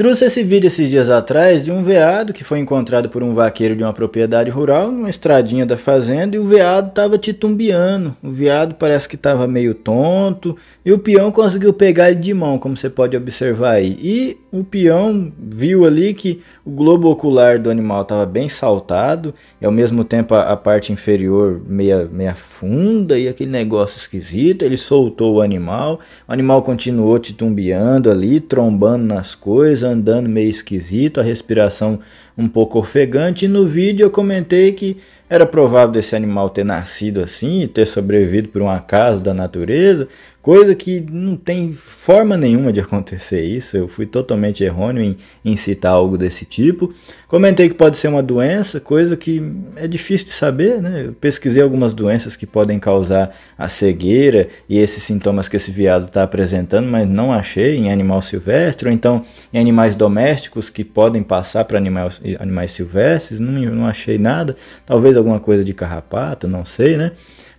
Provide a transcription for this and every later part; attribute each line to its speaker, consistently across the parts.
Speaker 1: Trouxe esse vídeo esses dias atrás de um veado que foi encontrado por um vaqueiro de uma propriedade rural numa estradinha da fazenda e o veado estava titubeando. O veado parece que estava meio tonto e o peão conseguiu pegar ele de mão, como você pode observar aí. E o peão viu ali que o globo ocular do animal estava bem saltado e ao mesmo tempo a, a parte inferior meia, meia funda e aquele negócio esquisito. Ele soltou o animal, o animal continuou titubeando ali, trombando nas coisas andando meio esquisito, a respiração um pouco ofegante. E no vídeo eu comentei que era provável desse animal ter nascido assim, ter sobrevivido por um acaso da natureza, Coisa que não tem forma nenhuma de acontecer isso. Eu fui totalmente errôneo em, em citar algo desse tipo. Comentei que pode ser uma doença, coisa que é difícil de saber. Né? Eu pesquisei algumas doenças que podem causar a cegueira e esses sintomas que esse viado está apresentando, mas não achei em animal silvestre, ou então em animais domésticos que podem passar para animais, animais silvestres. Não, não achei nada. Talvez alguma coisa de carrapato, não sei, né?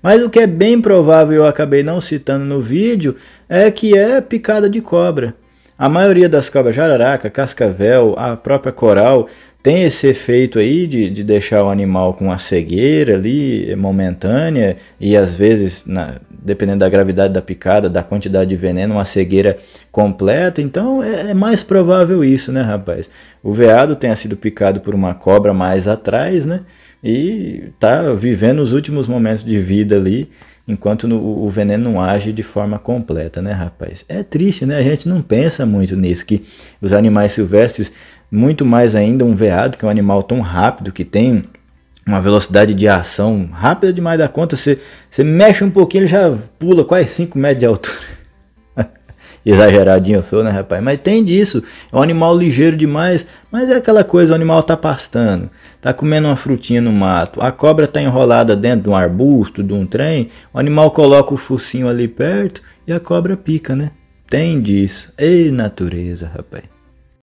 Speaker 1: Mas o que é bem provável, eu acabei não citando no vídeo vídeo é que é picada de cobra. A maioria das cobras jararaca, cascavel, a própria coral tem esse efeito aí de, de deixar o animal com a cegueira ali momentânea e às vezes na, dependendo da gravidade da picada, da quantidade de veneno, uma cegueira completa. Então é, é mais provável isso, né, rapaz? O veado tenha sido picado por uma cobra mais atrás, né? E tá vivendo os últimos momentos de vida ali enquanto o veneno não age de forma completa, né, rapaz? É triste, né? A gente não pensa muito nisso, que os animais silvestres, muito mais ainda um veado, que é um animal tão rápido que tem uma velocidade de ação rápida demais da conta. Você, você mexe um pouquinho, ele já pula quase 5 metros de altura. Exageradinho eu sou, né, rapaz? Mas tem disso. É um animal ligeiro demais, mas é aquela coisa: o animal tá pastando, tá comendo uma frutinha no mato, a cobra tá enrolada dentro de um arbusto, de um trem, o animal coloca o focinho ali perto e a cobra pica, né? Tem disso. Ei, natureza, rapaz.